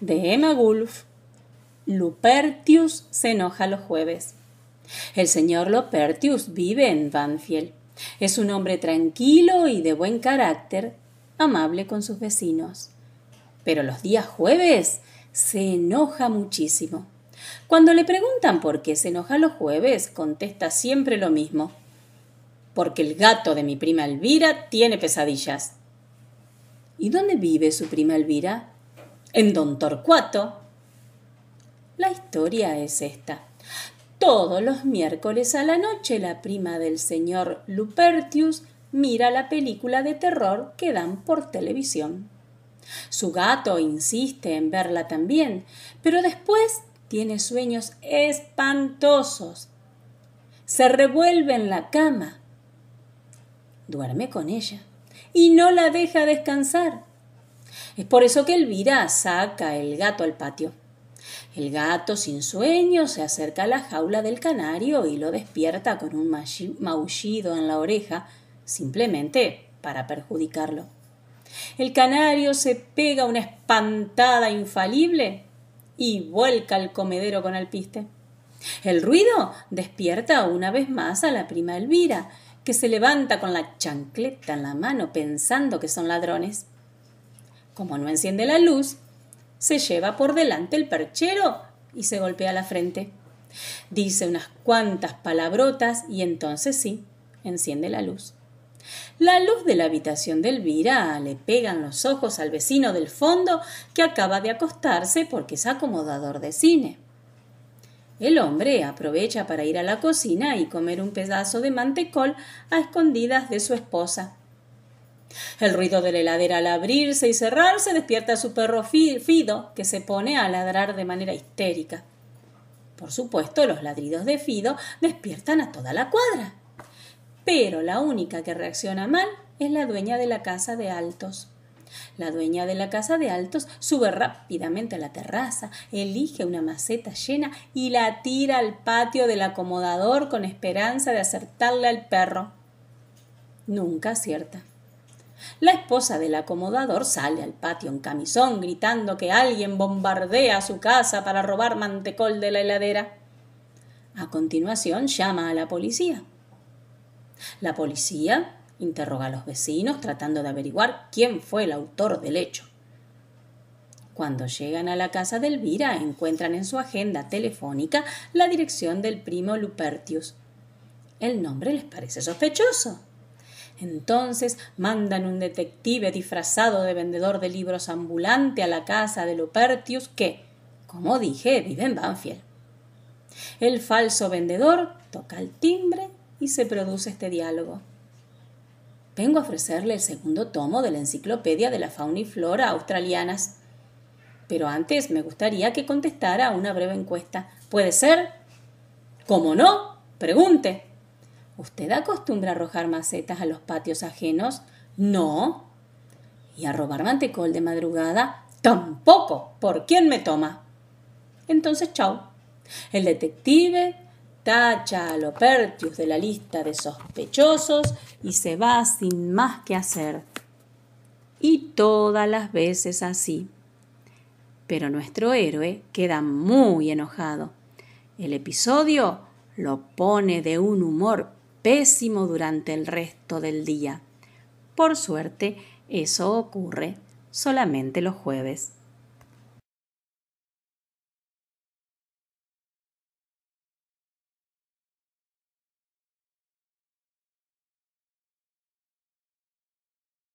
de Emma Wolf. Lupertius se enoja los jueves. El señor Lupertius vive en Banfield. Es un hombre tranquilo y de buen carácter, amable con sus vecinos. Pero los días jueves se enoja muchísimo. Cuando le preguntan por qué se enoja los jueves, contesta siempre lo mismo. Porque el gato de mi prima Elvira tiene pesadillas. ¿Y dónde vive su prima Elvira? en Don Torcuato. La historia es esta. Todos los miércoles a la noche la prima del señor Lupertius mira la película de terror que dan por televisión. Su gato insiste en verla también, pero después tiene sueños espantosos. Se revuelve en la cama. Duerme con ella y no la deja descansar. Es por eso que Elvira saca el gato al patio. El gato sin sueño se acerca a la jaula del canario y lo despierta con un maullido en la oreja, simplemente para perjudicarlo. El canario se pega una espantada infalible y vuelca al comedero con el piste. El ruido despierta una vez más a la prima Elvira, que se levanta con la chancleta en la mano pensando que son ladrones. Como no enciende la luz, se lleva por delante el perchero y se golpea la frente. Dice unas cuantas palabrotas y entonces sí, enciende la luz. La luz de la habitación de Elvira le pegan los ojos al vecino del fondo que acaba de acostarse porque es acomodador de cine. El hombre aprovecha para ir a la cocina y comer un pedazo de mantecol a escondidas de su esposa. El ruido de la heladera al abrirse y cerrarse despierta a su perro Fido, que se pone a ladrar de manera histérica. Por supuesto, los ladridos de Fido despiertan a toda la cuadra. Pero la única que reacciona mal es la dueña de la casa de altos. La dueña de la casa de altos sube rápidamente a la terraza, elige una maceta llena y la tira al patio del acomodador con esperanza de acertarle al perro. Nunca acierta. La esposa del acomodador sale al patio en camisón gritando que alguien bombardea su casa para robar mantecol de la heladera. A continuación llama a la policía. La policía interroga a los vecinos tratando de averiguar quién fue el autor del hecho. Cuando llegan a la casa de Elvira encuentran en su agenda telefónica la dirección del primo Lupertius. El nombre les parece sospechoso. Entonces mandan un detective disfrazado de vendedor de libros ambulante a la casa de lopertius que, como dije, vive en Banfield. El falso vendedor toca el timbre y se produce este diálogo. Vengo a ofrecerle el segundo tomo de la Enciclopedia de la Fauna y Flora Australianas. Pero antes me gustaría que contestara una breve encuesta. ¿Puede ser? ¿Cómo no? Pregunte. ¿Usted acostumbra arrojar macetas a los patios ajenos? No. ¿Y a robar mantecol de madrugada? Tampoco. ¿Por quién me toma? Entonces, chau. El detective tacha a Lopertius de la lista de sospechosos y se va sin más que hacer. Y todas las veces así. Pero nuestro héroe queda muy enojado. El episodio lo pone de un humor pésimo durante el resto del día. Por suerte, eso ocurre solamente los jueves.